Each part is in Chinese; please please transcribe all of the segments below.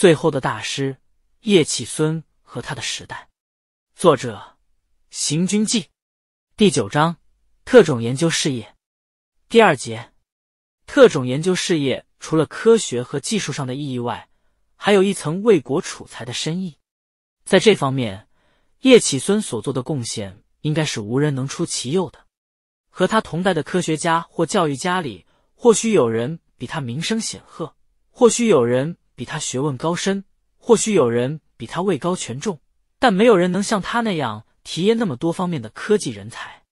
最后的大师叶启孙和他的时代，作者：行军记，第九章：特种研究事业，第二节：特种研究事业除了科学和技术上的意义外，还有一层为国储才的深意。在这方面，叶启孙所做的贡献应该是无人能出其右的。和他同代的科学家或教育家里，或许有人比他名声显赫，或许有人。比他学问高深，或许有人比他位高权重，但没有人能像他那样体验那么多方面的科技人才。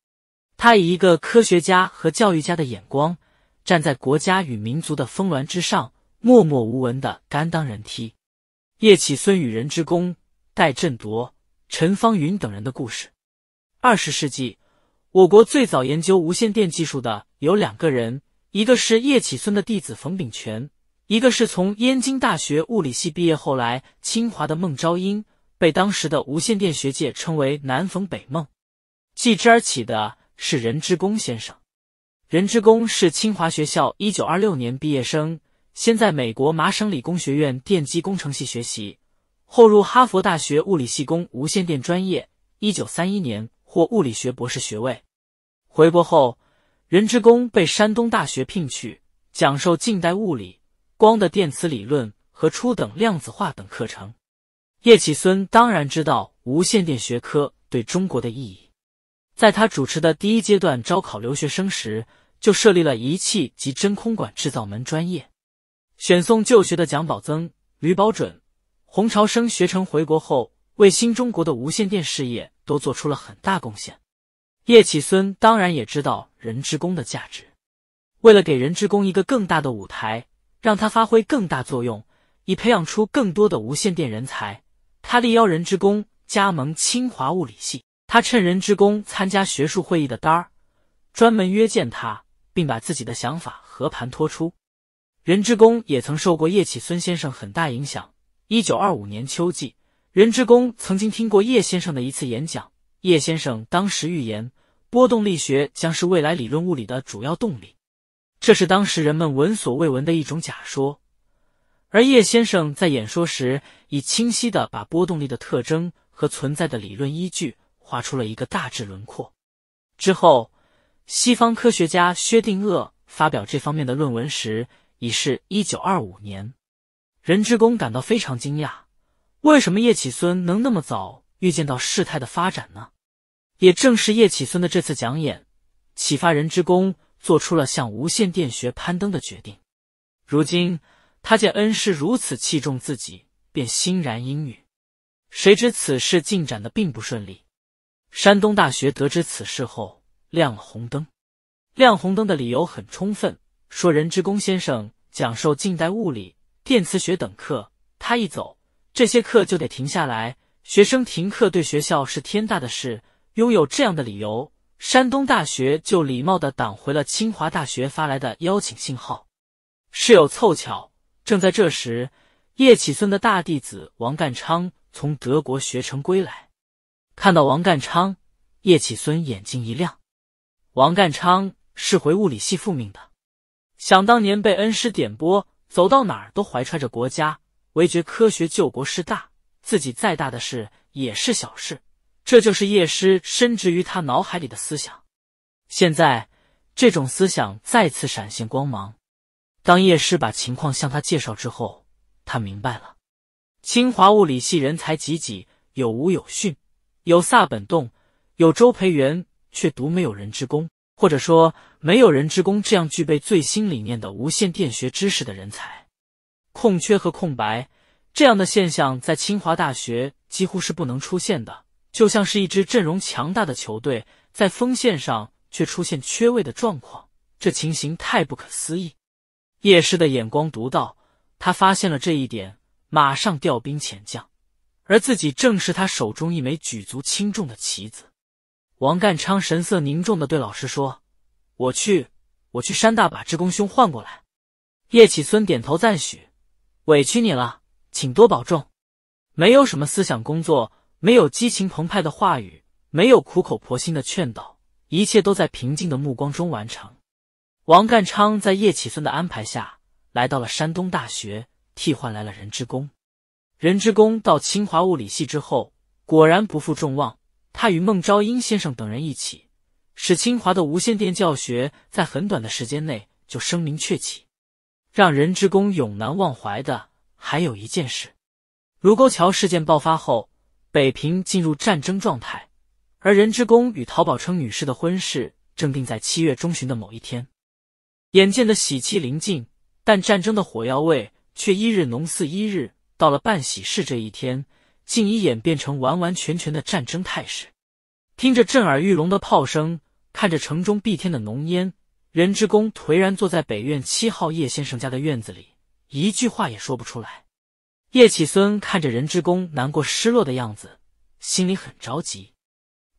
他以一个科学家和教育家的眼光，站在国家与民族的峰峦之上，默默无闻的甘当人梯。叶企孙与人之功，戴振铎、陈方云等人的故事。二十世纪，我国最早研究无线电技术的有两个人，一个是叶企孙的弟子冯炳权。一个是从燕京大学物理系毕业后来清华的孟昭英，被当时的无线电学界称为“南逢北孟”。继之而起的是任之恭先生。任之恭是清华学校一九二六年毕业生，先在美国麻省理工学院电机工程系学习，后入哈佛大学物理系攻无线电专业，一九三一年获物理学博士学位。回国后，任之恭被山东大学聘去讲授近代物理。光的电磁理论和初等量子化等课程，叶企孙当然知道无线电学科对中国的意义。在他主持的第一阶段招考留学生时，就设立了仪器及真空管制造门专业，选送就学的蒋宝增、吕宝准、洪朝生学成回国后，为新中国的无线电事业都做出了很大贡献。叶企孙当然也知道人之工的价值，为了给人之工一个更大的舞台。让他发挥更大作用，以培养出更多的无线电人才。他力邀任之恭加盟清华物理系。他趁任之恭参加学术会议的单儿，专门约见他，并把自己的想法和盘托出。任之恭也曾受过叶企孙先生很大影响。一九二五年秋季，任之恭曾经听过叶先生的一次演讲。叶先生当时预言，波动力学将是未来理论物理的主要动力。这是当时人们闻所未闻的一种假说，而叶先生在演说时，已清晰的把波动力的特征和存在的理论依据画出了一个大致轮廓。之后，西方科学家薛定谔发表这方面的论文时，已是一九二五年。任之恭感到非常惊讶，为什么叶启孙能那么早预见到事态的发展呢？也正是叶启孙的这次讲演，启发任之恭。做出了向无线电学攀登的决定。如今他见恩师如此器重自己，便欣然应允。谁知此事进展的并不顺利。山东大学得知此事后亮了红灯。亮红灯的理由很充分，说任之恭先生讲授近代物理、电磁学等课，他一走，这些课就得停下来。学生停课对学校是天大的事。拥有这样的理由。山东大学就礼貌的挡回了清华大学发来的邀请信号，事有凑巧。正在这时，叶启孙的大弟子王淦昌从德国学成归来，看到王淦昌，叶启孙眼睛一亮。王淦昌是回物理系复命的，想当年被恩师点拨，走到哪儿都怀揣着国家，唯觉科学救国事大，自己再大的事也是小事。这就是叶师深植于他脑海里的思想，现在这种思想再次闪现光芒。当叶师把情况向他介绍之后，他明白了：清华物理系人才济济，有吴有训，有萨本栋，有周培源，却独没有人之功，或者说没有人之功这样具备最新理念的无线电学知识的人才，空缺和空白这样的现象在清华大学几乎是不能出现的。就像是一支阵容强大的球队，在锋线上却出现缺位的状况，这情形太不可思议。叶师的眼光独到，他发现了这一点，马上调兵遣将，而自己正是他手中一枚举足轻重的棋子。王干昌神色凝重的对老师说：“我去，我去山大把志工兄换过来。”叶启孙点头赞许：“委屈你了，请多保重。”没有什么思想工作。没有激情澎湃的话语，没有苦口婆心的劝导，一切都在平静的目光中完成。王淦昌在叶启孙的安排下来到了山东大学，替换来了任之恭。任之恭到清华物理系之后，果然不负众望。他与孟昭英先生等人一起，使清华的无线电教学在很短的时间内就声名鹊起。让任之恭永难忘怀的还有一件事：卢沟桥事件爆发后。北平进入战争状态，而任之恭与陶宝成女士的婚事正定在七月中旬的某一天。眼见的喜气临近，但战争的火药味却一日浓似一日。到了办喜事这一天，竟已演变成完完全全的战争态势。听着震耳欲聋的炮声，看着城中蔽天的浓烟，任之恭颓然坐在北苑七号叶先生家的院子里，一句话也说不出来。叶启孙看着任之公难过失落的样子，心里很着急。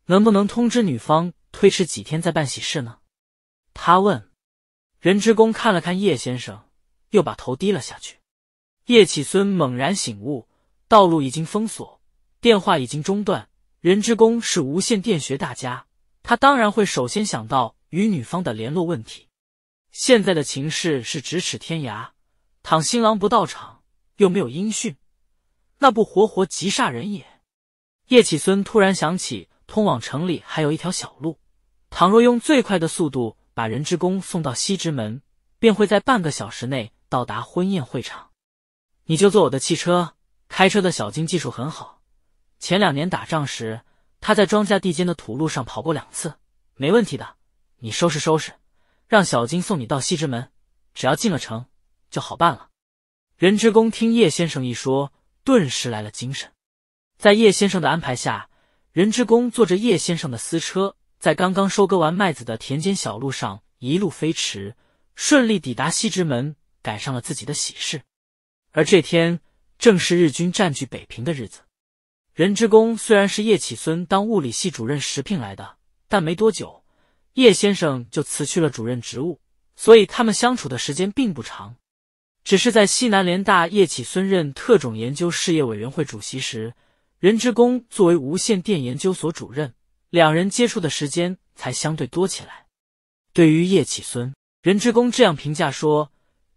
能不能通知女方推迟几天再办喜事呢？他问。任之公看了看叶先生，又把头低了下去。叶启孙猛然醒悟：道路已经封锁，电话已经中断。任之公是无线电学大家，他当然会首先想到与女方的联络问题。现在的情势是咫尺天涯，倘新郎不到场。又没有音讯，那不活活急煞人也！叶启孙突然想起，通往城里还有一条小路。倘若用最快的速度把人之公送到西直门，便会在半个小时内到达婚宴会场。你就坐我的汽车，开车的小金技术很好。前两年打仗时，他在庄稼地间的土路上跑过两次，没问题的。你收拾收拾，让小金送你到西直门。只要进了城，就好办了。任之公听叶先生一说，顿时来了精神。在叶先生的安排下，任之公坐着叶先生的私车，在刚刚收割完麦子的田间小路上一路飞驰，顺利抵达西直门，赶上了自己的喜事。而这天正是日军占据北平的日子。任之公虽然是叶启孙当物理系主任时聘来的，但没多久叶先生就辞去了主任职务，所以他们相处的时间并不长。只是在西南联大叶企孙任特种研究事业委员会主席时，任之恭作为无线电研究所主任，两人接触的时间才相对多起来。对于叶企孙，任之恭这样评价说：“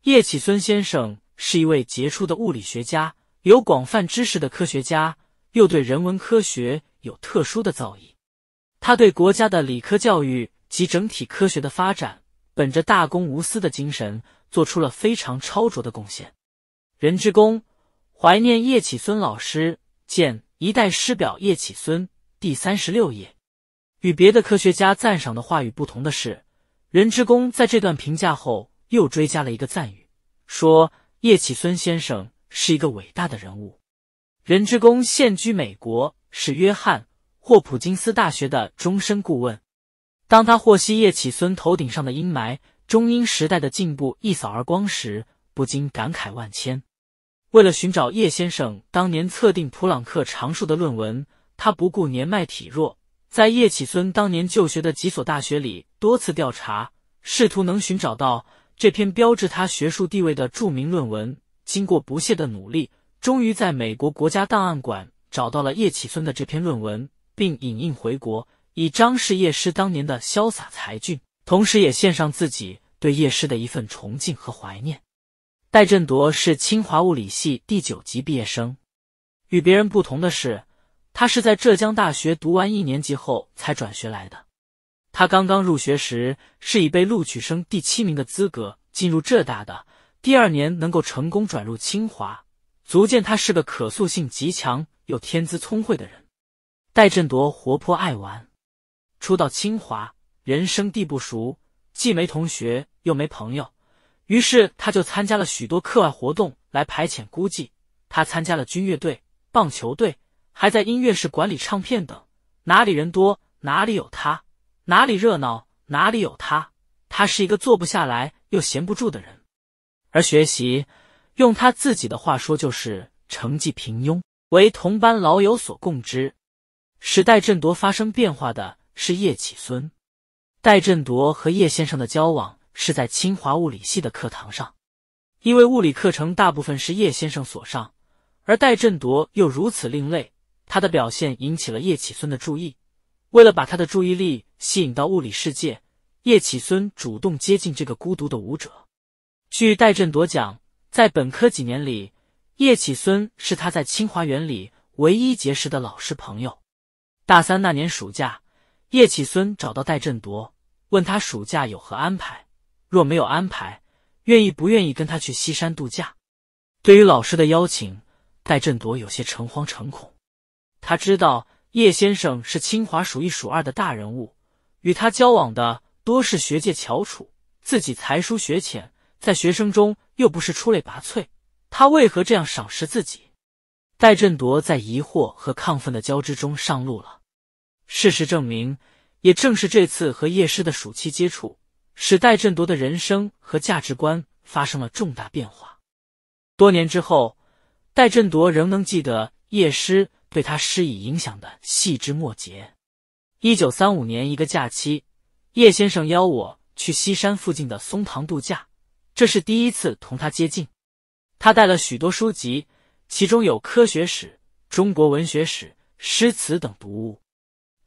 叶企孙先生是一位杰出的物理学家，有广泛知识的科学家，又对人文科学有特殊的造诣。他对国家的理科教育及整体科学的发展，本着大公无私的精神。”做出了非常超卓的贡献。任之功怀念叶启孙老师，见《一代师表叶启孙》第三十六页。与别的科学家赞赏的话语不同的是，任之功在这段评价后又追加了一个赞誉，说叶启孙先生是一个伟大的人物。任之功现居美国，是约翰霍普金斯大学的终身顾问。当他获悉叶启孙头顶上的阴霾。中英时代的进步一扫而光时，不禁感慨万千。为了寻找叶先生当年测定普朗克常数的论文，他不顾年迈体弱，在叶启孙当年就学的几所大学里多次调查，试图能寻找到这篇标志他学术地位的著名论文。经过不懈的努力，终于在美国国家档案馆找到了叶启孙的这篇论文，并引印回国，以彰示叶师当年的潇洒才俊。同时，也献上自己对叶师的一份崇敬和怀念。戴振铎是清华物理系第九级毕业生。与别人不同的是，他是在浙江大学读完一年级后才转学来的。他刚刚入学时是以被录取生第七名的资格进入浙大的，第二年能够成功转入清华，足见他是个可塑性极强又天资聪慧的人。戴振铎活泼爱玩，初到清华。人生地不熟，既没同学又没朋友，于是他就参加了许多课外活动来排遣孤寂。他参加了军乐队、棒球队，还在音乐室管理唱片等。哪里人多，哪里有他；哪里热闹，哪里有他。他是一个坐不下来又闲不住的人。而学习，用他自己的话说，就是成绩平庸，为同班老友所共知。时代振铎发生变化的是叶启孙。戴振铎和叶先生的交往是在清华物理系的课堂上，因为物理课程大部分是叶先生所上，而戴振铎又如此另类，他的表现引起了叶启孙的注意。为了把他的注意力吸引到物理世界，叶启孙主动接近这个孤独的舞者。据戴振铎讲，在本科几年里，叶启孙是他在清华园里唯一结识的老师朋友。大三那年暑假。叶启孙找到戴振铎，问他暑假有何安排。若没有安排，愿意不愿意跟他去西山度假？对于老师的邀请，戴振铎有些诚惶诚恐。他知道叶先生是清华数一数二的大人物，与他交往的多是学界翘楚。自己才疏学浅，在学生中又不是出类拔萃，他为何这样赏识自己？戴振铎在疑惑和亢奋的交织中上路了。事实证明，也正是这次和叶师的暑期接触，使戴振铎的人生和价值观发生了重大变化。多年之后，戴振铎仍能记得叶师对他施以影响的细枝末节。一九三五年一个假期，叶先生邀我去西山附近的松堂度假，这是第一次同他接近。他带了许多书籍，其中有科学史、中国文学史、诗词等读物。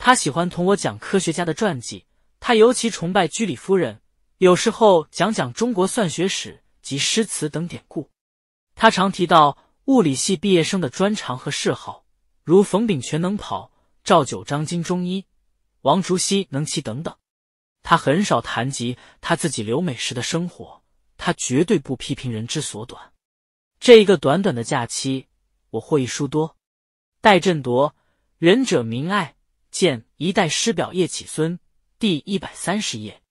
他喜欢同我讲科学家的传记，他尤其崇拜居里夫人。有时候讲讲中国算学史及诗词等典故。他常提到物理系毕业生的专长和嗜好，如冯炳全能跑，赵九章精中医，王竹溪能骑等等。他很少谈及他自己留美时的生活。他绝对不批评人之所短。这一个短短的假期，我获益殊多。戴振铎，仁者明爱。见一代师表叶启孙，第一百三十页，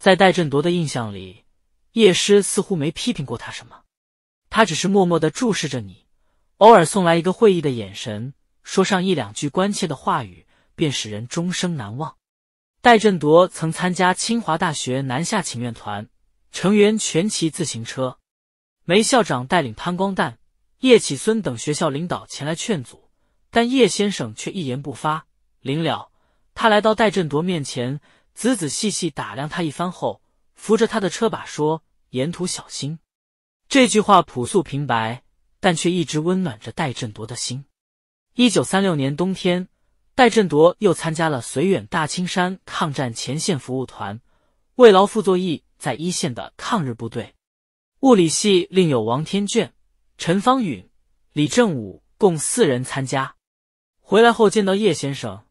在戴振铎的印象里，叶师似乎没批评过他什么，他只是默默的注视着你，偶尔送来一个会意的眼神，说上一两句关切的话语，便使人终生难忘。戴振铎曾参加清华大学南下请愿团，成员全骑自行车，梅校长带领潘光旦、叶启孙等学校领导前来劝阻，但叶先生却一言不发。临了，他来到戴振铎面前，仔仔细细打量他一番后，扶着他的车把说：“沿途小心。”这句话朴素平白，但却一直温暖着戴振铎的心。一九三六年冬天，戴振铎又参加了绥远大青山抗战前线服务团，慰劳傅作义在一线的抗日部队。物理系另有王天眷、陈方允、李正武，共四人参加。回来后见到叶先生。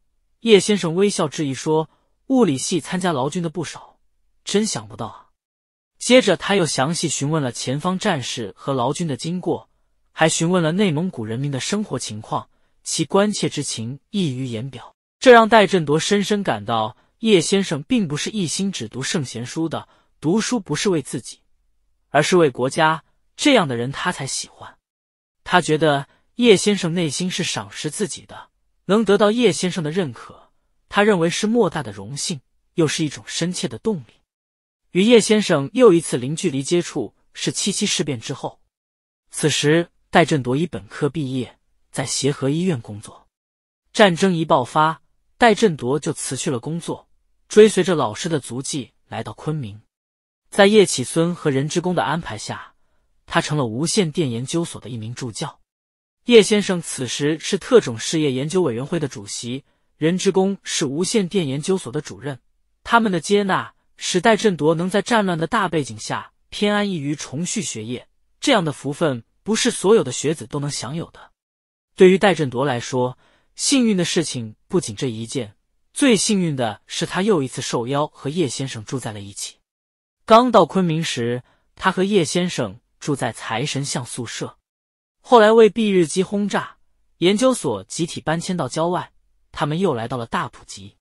叶先生微笑质疑说：“物理系参加劳军的不少，真想不到啊。”接着他又详细询问了前方战士和劳军的经过，还询问了内蒙古人民的生活情况，其关切之情溢于言表。这让戴振铎深深感到，叶先生并不是一心只读圣贤书的，读书不是为自己，而是为国家。这样的人他才喜欢，他觉得叶先生内心是赏识自己的。能得到叶先生的认可，他认为是莫大的荣幸，又是一种深切的动力。与叶先生又一次零距离接触是七七事变之后。此时，戴振铎已本科毕业，在协和医院工作。战争一爆发，戴振铎就辞去了工作，追随着老师的足迹来到昆明。在叶启孙和任之恭的安排下，他成了无线电研究所的一名助教。叶先生此时是特种事业研究委员会的主席，任之功是无线电研究所的主任。他们的接纳使戴振铎能在战乱的大背景下偏安一隅，重续学业。这样的福分不是所有的学子都能享有的。对于戴振铎来说，幸运的事情不仅这一件，最幸运的是他又一次受邀和叶先生住在了一起。刚到昆明时，他和叶先生住在财神像宿舍。后来为避日机轰炸，研究所集体搬迁到郊外。他们又来到了大普集。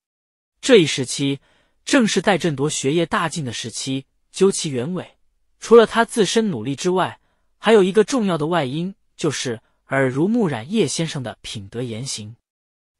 这一时期正是戴震铎学业大进的时期。究其原委，除了他自身努力之外，还有一个重要的外因，就是耳濡目染叶先生的品德言行。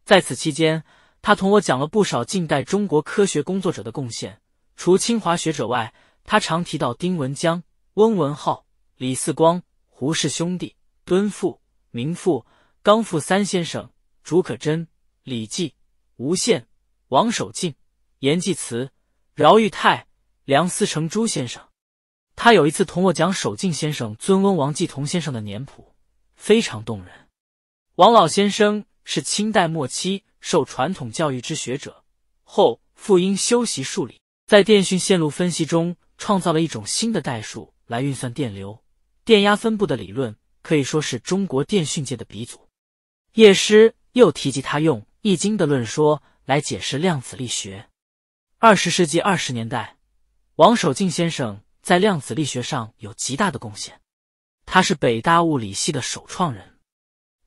在此期间，他同我讲了不少近代中国科学工作者的贡献。除清华学者外，他常提到丁文江、翁文灏、李四光、胡适兄弟。敦父、明父、刚父三先生，竺可桢、李济、吴宪、王守敬、严济慈、饶毓泰、梁思成、朱先生。他有一次同我讲守敬先生尊翁王继同先生的年谱，非常动人。王老先生是清代末期受传统教育之学者，后复因修习数理，在电讯线路分析中创造了一种新的代数来运算电流、电压分布的理论。可以说是中国电讯界的鼻祖。叶师又提及他用《易经》的论说来解释量子力学。二十世纪二十年代，王守敬先生在量子力学上有极大的贡献，他是北大物理系的首创人。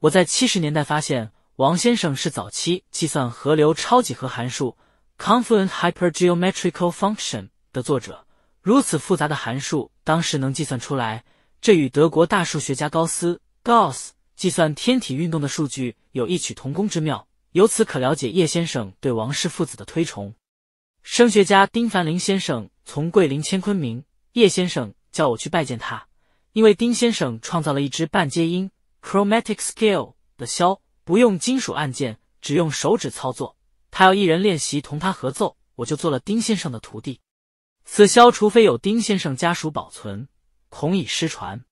我在七十年代发现，王先生是早期计算河流超几何函数 （confluent hypergeometrical function） 的作者。如此复杂的函数，当时能计算出来。这与德国大数学家高斯 Gauss 计算天体运动的数据有异曲同工之妙。由此可了解叶先生对王氏父子的推崇。声学家丁凡林先生从桂林迁昆明，叶先生叫我去拜见他，因为丁先生创造了一支半阶音 Chromatic Scale 的箫，不用金属按键，只用手指操作。他要一人练习同他合奏，我就做了丁先生的徒弟。此箫除非有丁先生家属保存。恐已失传。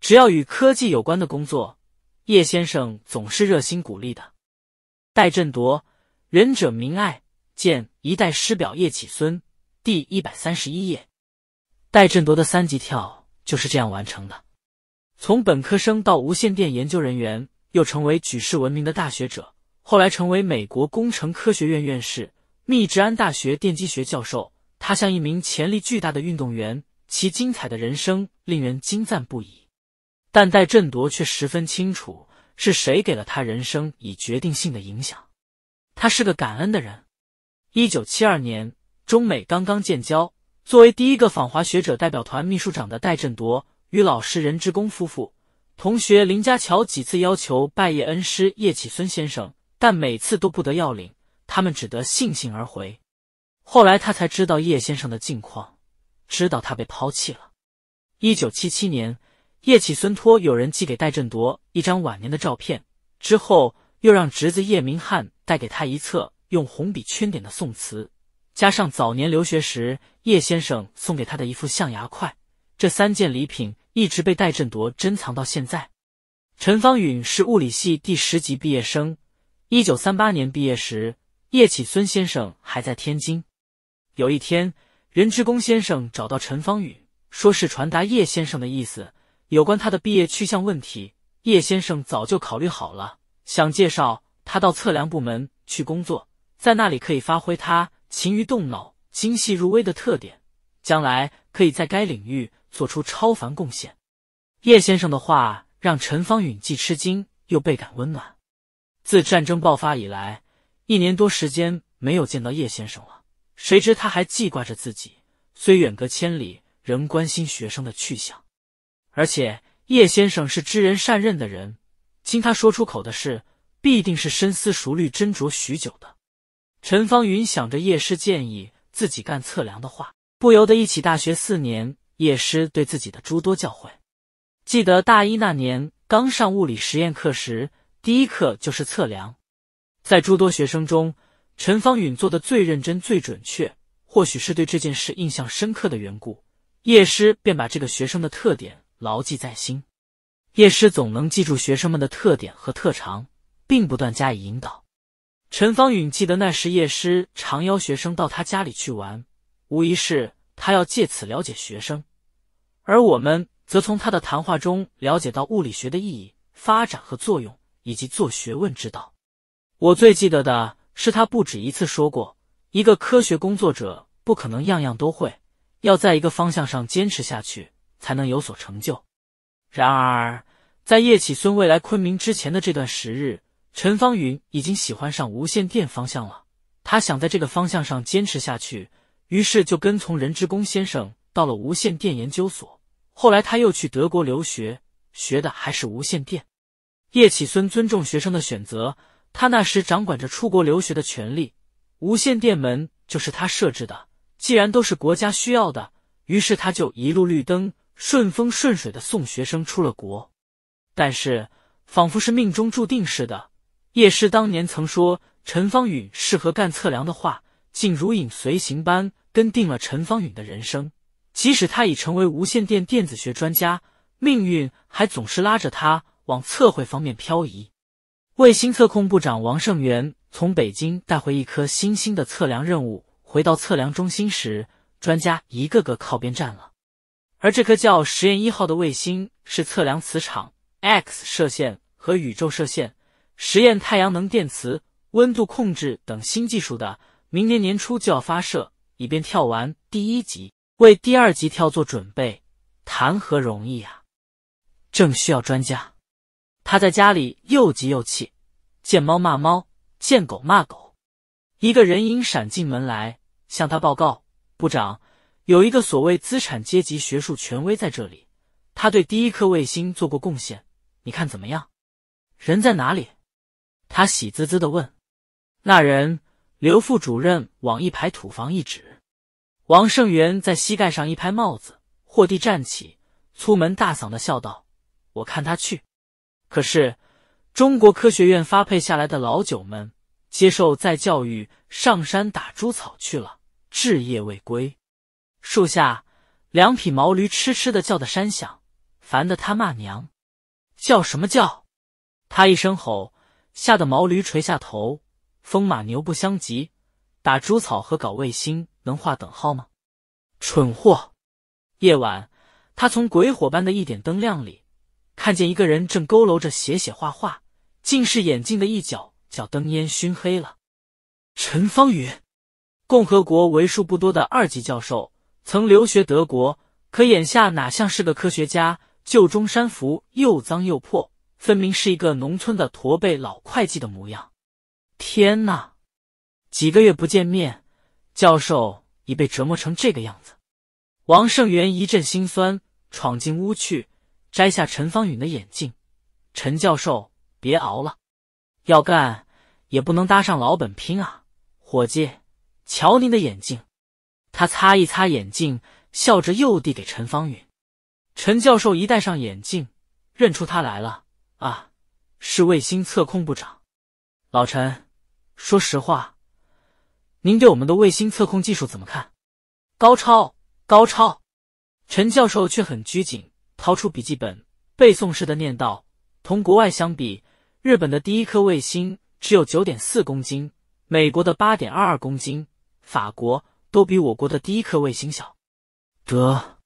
只要与科技有关的工作，叶先生总是热心鼓励的。戴振铎，仁者明爱，见一代师表叶启孙，第一百三十一页。戴振铎的三级跳就是这样完成的：从本科生到无线电研究人员，又成为举世闻名的大学者，后来成为美国工程科学院院士、密执安大学电机学教授。他像一名潜力巨大的运动员。其精彩的人生令人惊叹不已，但戴振铎却十分清楚是谁给了他人生以决定性的影响。他是个感恩的人。一九七二年，中美刚刚建交，作为第一个访华学者代表团秘书长的戴振铎，与老师任之恭夫妇、同学林家桥几次要求拜谒恩师叶企孙先生，但每次都不得要领，他们只得悻悻而回。后来他才知道叶先生的近况。知道他被抛弃了。一九七七年，叶启孙托有人寄给戴振铎一张晚年的照片，之后又让侄子叶明翰带给他一册用红笔圈点的宋词，加上早年留学时叶先生送给他的一副象牙筷，这三件礼品一直被戴振铎珍藏到现在。陈方允是物理系第十级毕业生，一九三八年毕业时，叶启孙先生还在天津。有一天。任之恭先生找到陈方宇，说是传达叶先生的意思，有关他的毕业去向问题，叶先生早就考虑好了，想介绍他到测量部门去工作，在那里可以发挥他勤于动脑、精细入微的特点，将来可以在该领域做出超凡贡献。叶先生的话让陈方宇既吃惊又倍感温暖。自战争爆发以来，一年多时间没有见到叶先生了。谁知他还记挂着自己，虽远隔千里，仍关心学生的去向。而且叶先生是知人善任的人，听他说出口的事，必定是深思熟虑、斟酌许久的。陈方云想着叶师建议自己干测量的话，不由得忆起大学四年叶师对自己的诸多教诲。记得大一那年刚上物理实验课时，第一课就是测量，在诸多学生中。陈方允做的最认真、最准确，或许是对这件事印象深刻的缘故，叶师便把这个学生的特点牢记在心。叶师总能记住学生们的特点和特长，并不断加以引导。陈方允记得那时，叶师常邀学生到他家里去玩，无疑是他要借此了解学生。而我们则从他的谈话中了解到物理学的意义、发展和作用，以及做学问之道。我最记得的。是他不止一次说过，一个科学工作者不可能样样都会，要在一个方向上坚持下去，才能有所成就。然而，在叶启孙未来昆明之前的这段时日，陈芳云已经喜欢上无线电方向了，他想在这个方向上坚持下去，于是就跟从任之功先生到了无线电研究所。后来他又去德国留学，学的还是无线电。叶启孙尊重学生的选择。他那时掌管着出国留学的权利，无线电门就是他设置的。既然都是国家需要的，于是他就一路绿灯，顺风顺水的送学生出了国。但是，仿佛是命中注定似的，叶师当年曾说陈方允适合干测量的话，竟如影随形般跟定了陈方允的人生。即使他已成为无线电电子学专家，命运还总是拉着他往测绘方面漂移。卫星测控部长王胜元从北京带回一颗新星的测量任务，回到测量中心时，专家一个个靠边站了。而这颗叫“实验一号”的卫星是测量磁场、X 射线和宇宙射线、实验太阳能、电磁温度控制等新技术的，明年年初就要发射，以便跳完第一级，为第二级跳做准备，谈何容易呀？正需要专家。他在家里又急又气，见猫骂猫，见狗骂狗。一个人影闪进门来，向他报告：“部长，有一个所谓资产阶级学术权威在这里，他对第一颗卫星做过贡献，你看怎么样？”人在哪里？他喜滋滋的问。那人刘副主任往一排土房一指。王盛元在膝盖上一拍帽子，霍地站起，粗门大嗓的笑道：“我看他去。”可是，中国科学院发配下来的老九们接受再教育，上山打猪草去了，至夜未归。树下两匹毛驴痴痴的叫的山响，烦得他骂娘：“叫什么叫？”他一声吼，吓得毛驴垂下头。风马牛不相及，打猪草和搞卫星能划等号吗？蠢货！夜晚，他从鬼火般的一点灯亮里。看见一个人正佝偻着写写画画，近视眼镜的一角叫灯烟熏黑了。陈方宇，共和国为数不多的二级教授，曾留学德国，可眼下哪像是个科学家？旧中山服又脏又破，分明是一个农村的驼背老会计的模样。天哪，几个月不见面，教授已被折磨成这个样子。王胜元一阵心酸，闯进屋去。摘下陈方允的眼镜，陈教授，别熬了，要干也不能搭上老本拼啊，伙计，瞧您的眼镜。他擦一擦眼镜，笑着又递给陈方允。陈教授一戴上眼镜，认出他来了啊，是卫星测控部长，老陈。说实话，您对我们的卫星测控技术怎么看？高超，高超。陈教授却很拘谨。掏出笔记本，背诵似的念道：“同国外相比，日本的第一颗卫星只有九点四公斤，美国的八点二二公斤，法国都比我国的第一颗卫星小。”得，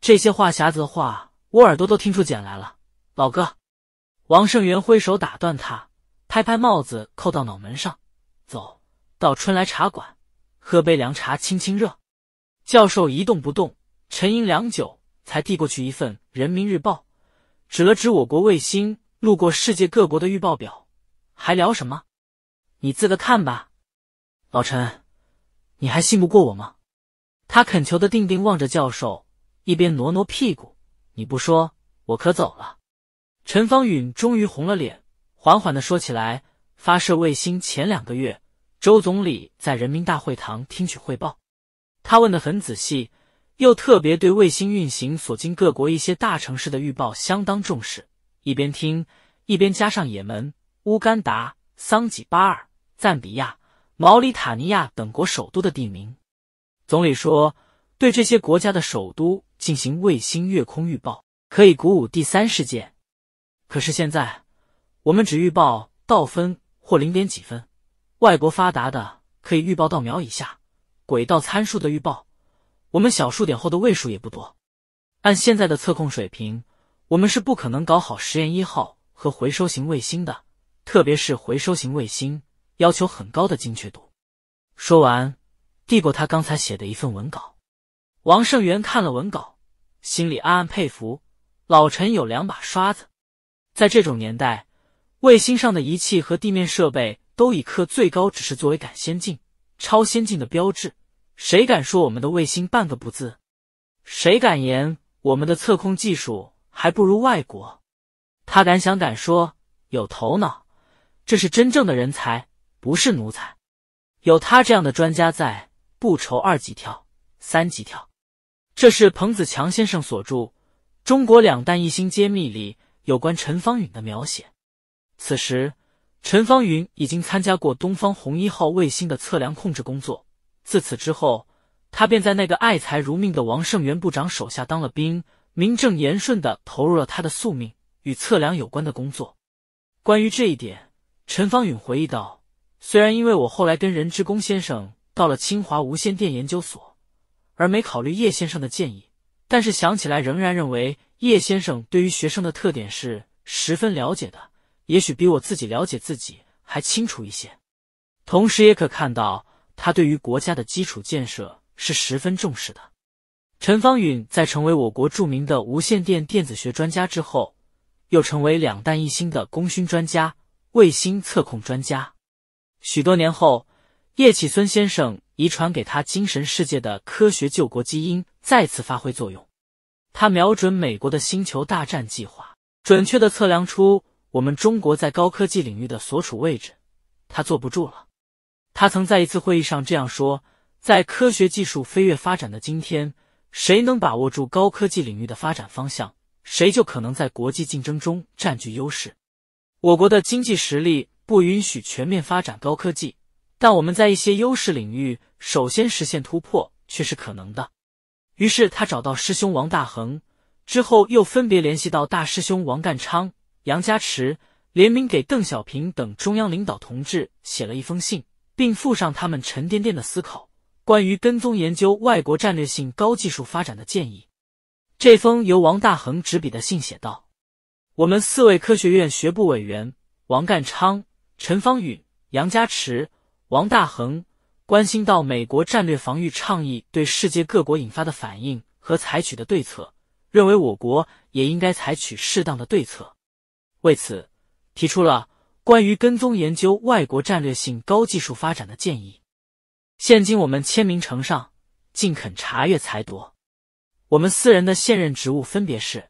这些话匣子的话，我耳朵都听出茧来了。老哥，王胜元挥手打断他，拍拍帽子扣到脑门上，走到春来茶馆，喝杯凉茶清清热。教授一动不动，沉吟良久。才递过去一份《人民日报》，指了指我国卫星路过世界各国的预报表，还聊什么？你自个看吧，老陈，你还信不过我吗？他恳求的定定望着教授，一边挪挪屁股。你不说，我可走了。陈方允终于红了脸，缓缓的说起来：发射卫星前两个月，周总理在人民大会堂听取汇报，他问的很仔细。又特别对卫星运行所经各国一些大城市的预报相当重视，一边听一边加上也门、乌干达、桑给巴尔、赞比亚、毛里塔尼亚等国首都的地名。总理说：“对这些国家的首都进行卫星月空预报，可以鼓舞第三世界。可是现在我们只预报到分或零点几分，外国发达的可以预报到秒以下轨道参数的预报。”我们小数点后的位数也不多，按现在的测控水平，我们是不可能搞好实验一号和回收型卫星的，特别是回收型卫星要求很高的精确度。说完，递过他刚才写的一份文稿。王胜元看了文稿，心里暗暗佩服，老陈有两把刷子。在这种年代，卫星上的仪器和地面设备都以刻最高指示作为感先进、超先进的标志。谁敢说我们的卫星半个不字？谁敢言我们的测控技术还不如外国？他敢想敢说，有头脑，这是真正的人才，不是奴才。有他这样的专家在，不愁二级跳、三级跳。这是彭子强先生所著《中国两弹一星揭秘》里有关陈芳允的描写。此时，陈芳允已经参加过东方红一号卫星的测量控制工作。自此之后，他便在那个爱财如命的王圣元部长手下当了兵，名正言顺的投入了他的宿命与测量有关的工作。关于这一点，陈方允回忆道：“虽然因为我后来跟任之恭先生到了清华无线电研究所，而没考虑叶先生的建议，但是想起来仍然认为叶先生对于学生的特点是十分了解的，也许比我自己了解自己还清楚一些。同时，也可看到。”他对于国家的基础建设是十分重视的。陈芳允在成为我国著名的无线电电子学专家之后，又成为两弹一星的功勋专家、卫星测控专家。许多年后，叶企孙先生遗传给他精神世界的科学救国基因再次发挥作用。他瞄准美国的星球大战计划，准确的测量出我们中国在高科技领域的所处位置。他坐不住了。他曾在一次会议上这样说：“在科学技术飞跃发展的今天，谁能把握住高科技领域的发展方向，谁就可能在国际竞争中占据优势。我国的经济实力不允许全面发展高科技，但我们在一些优势领域首先实现突破却是可能的。”于是，他找到师兄王大恒，之后又分别联系到大师兄王淦昌、杨家池，联名给邓小平等中央领导同志写了一封信。并附上他们沉甸甸的思考，关于跟踪研究外国战略性高技术发展的建议。这封由王大珩执笔的信写道：“我们四位科学院学部委员王淦昌、陈方允、杨家池、王大珩，关心到美国战略防御倡议对世界各国引发的反应和采取的对策，认为我国也应该采取适当的对策。为此，提出了。”关于跟踪研究外国战略性高技术发展的建议，现今我们签名呈上，尽恳查阅裁夺。我们四人的现任职务分别是：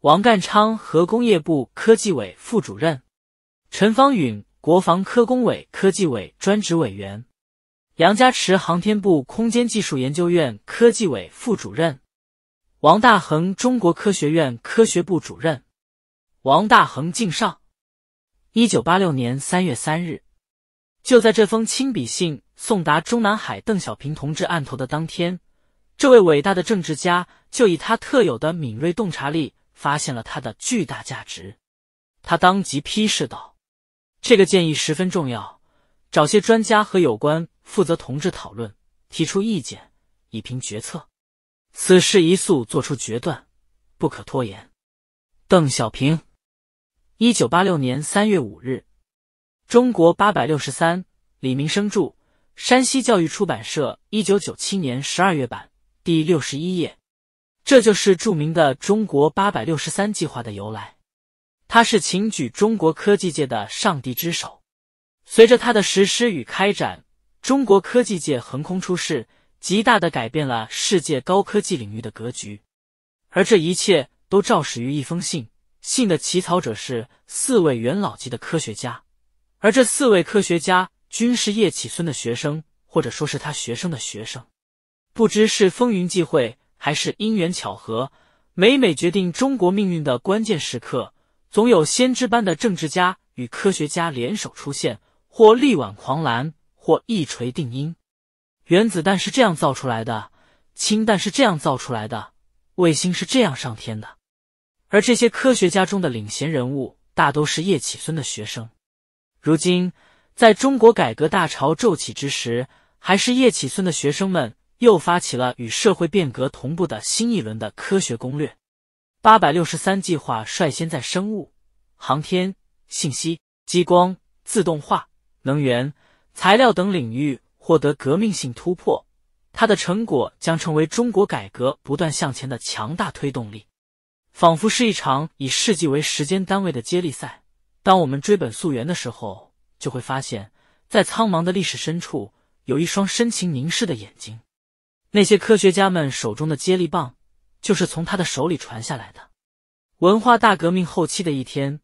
王淦昌，核工业部科技委副主任；陈方允，国防科工委科技委专职委员；杨家池，航天部空间技术研究院科技委副主任；王大珩，中国科学院科学部主任。王大珩敬上。一九八六年三月三日，就在这封亲笔信送达中南海邓小平同志案头的当天，这位伟大的政治家就以他特有的敏锐洞察力发现了他的巨大价值。他当即批示道：“这个建议十分重要，找些专家和有关负责同志讨论，提出意见，以平决策。此事宜速做出决断，不可拖延。”邓小平。一九八六年三月五日，《中国八百六十三》，李明生著，山西教育出版社一九九七年十二月版，第六十一页。这就是著名的“中国八百六十三”计划的由来。它是请举中国科技界的“上帝之手”。随着它的实施与开展，中国科技界横空出世，极大的改变了世界高科技领域的格局。而这一切都肇始于一封信。信的起草者是四位元老级的科学家，而这四位科学家均是叶启孙的学生，或者说是他学生的学生。不知是风云际会还是因缘巧合，每每决定中国命运的关键时刻，总有先知般的政治家与科学家联手出现，或力挽狂澜，或一锤定音。原子弹是这样造出来的，氢弹是这样造出来的，卫星是这样上天的。而这些科学家中的领衔人物大都是叶企孙的学生。如今，在中国改革大潮骤起之时，还是叶企孙的学生们又发起了与社会变革同步的新一轮的科学攻略。八百六十三计划率先在生物、航天、信息、激光、自动化、能源、材料等领域获得革命性突破，它的成果将成为中国改革不断向前的强大推动力。仿佛是一场以世纪为时间单位的接力赛。当我们追本溯源的时候，就会发现，在苍茫的历史深处，有一双深情凝视的眼睛。那些科学家们手中的接力棒，就是从他的手里传下来的。文化大革命后期的一天，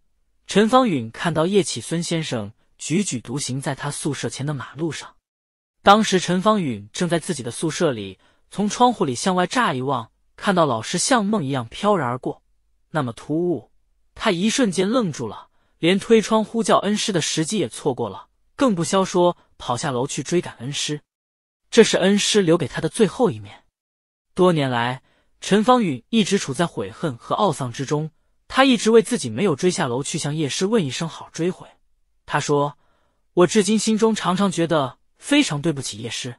陈方允看到叶企孙先生踽踽独行在他宿舍前的马路上。当时，陈方允正在自己的宿舍里，从窗户里向外乍一望，看到老师像梦一样飘然而过。那么突兀，他一瞬间愣住了，连推窗呼叫恩师的时机也错过了，更不消说跑下楼去追赶恩师。这是恩师留给他的最后一面。多年来，陈方宇一直处在悔恨和懊丧之中，他一直为自己没有追下楼去向叶师问一声好追悔。他说：“我至今心中常常觉得非常对不起叶师。”